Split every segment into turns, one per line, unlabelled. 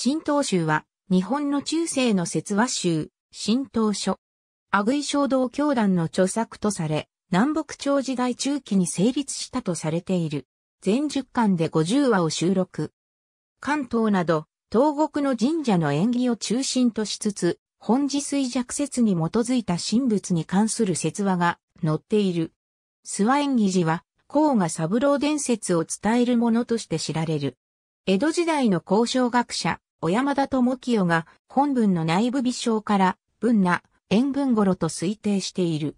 神道州は、日本の中世の説話集、神道書。阿久井衝道教団の著作とされ、南北朝時代中期に成立したとされている。全10巻で50話を収録。関東など、東国の神社の縁起を中心としつつ、本自衰弱説に基づいた神仏に関する説話が載っている。諏訪縁起寺は、甲賀三郎伝説を伝えるものとして知られる。江戸時代の交渉学者、小山田智清が本文の内部微小から文な塩分頃と推定している。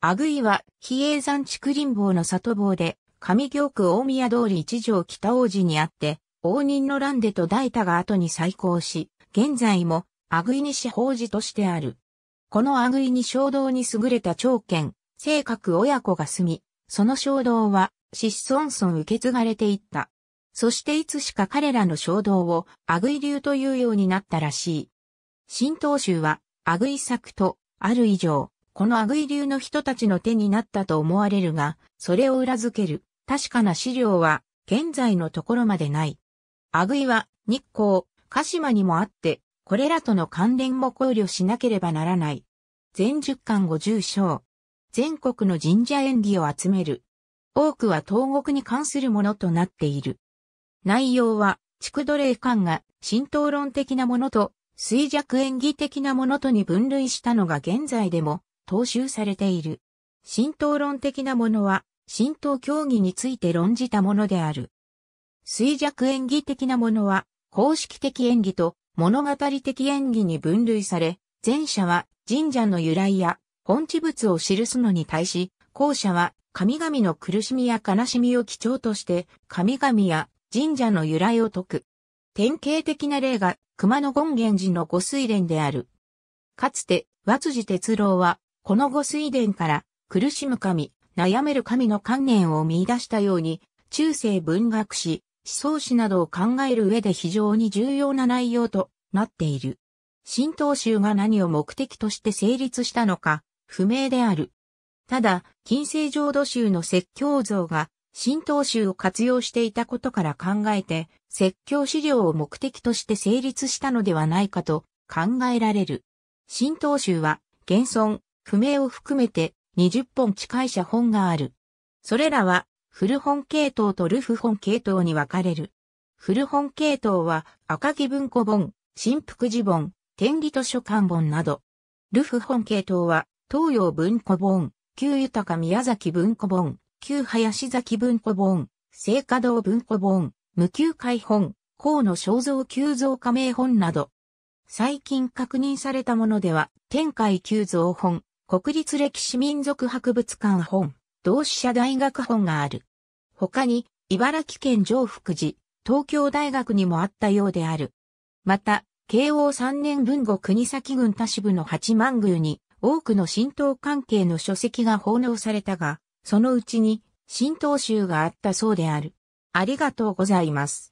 あぐいは、比叡山竹林坊の里坊で、上京区大宮通り一条北王子にあって、応仁の乱でと大田が後に再興し、現在も、あぐいに四法寺としてある。このあぐいに衝動に優れた長剣、性格親子が住み、その衝動は、子孫孫受け継がれていった。そしていつしか彼らの衝動をアグイ流というようになったらしい。新東州はアグイ作とある以上、このアグイ流の人たちの手になったと思われるが、それを裏付ける確かな資料は現在のところまでない。アグイは日光、鹿島にもあって、これらとの関連も考慮しなければならない。全十巻五十章。全国の神社演技を集める。多くは東国に関するものとなっている。内容は、畜奴隷感が浸透論的なものと衰弱演技的なものとに分類したのが現在でも踏襲されている。浸透論的なものは浸透競技について論じたものである。衰弱演技的なものは公式的演技と物語的演技に分類され、前者は神社の由来や本地物を記すのに対し、後者は神々の苦しみや悲しみを基調として神々や神社の由来を説く。典型的な例が熊野権現寺の御水殿である。かつて、和辻哲郎は、この御水殿から苦しむ神、悩める神の観念を見出したように、中世文学史、思想史などを考える上で非常に重要な内容となっている。神道宗が何を目的として成立したのか、不明である。ただ、近世浄土宗の説教像が新東州を活用していたことから考えて、説教資料を目的として成立したのではないかと考えられる。新東州は、現存、不明を含めて20本近い写本がある。それらは、古本系統とルフ本系統に分かれる。古本系統は、赤木文庫本、新福寺本、天理図書館本など。ルフ本系統は、東洋文庫本、旧豊か宮崎文庫本、旧林崎文庫本、聖華堂文庫本、無休解本、河野肖像急増加盟本など、最近確認されたものでは、天海急増本、国立歴史民族博物館本、同志社大学本がある。他に、茨城県上福寺、東京大学にもあったようである。また、慶応3年文後国崎郡田支部の八幡宮に、多くの神道関係の書籍が奉納されたが、そのうちに、新東州があったそうである。ありがとうございます。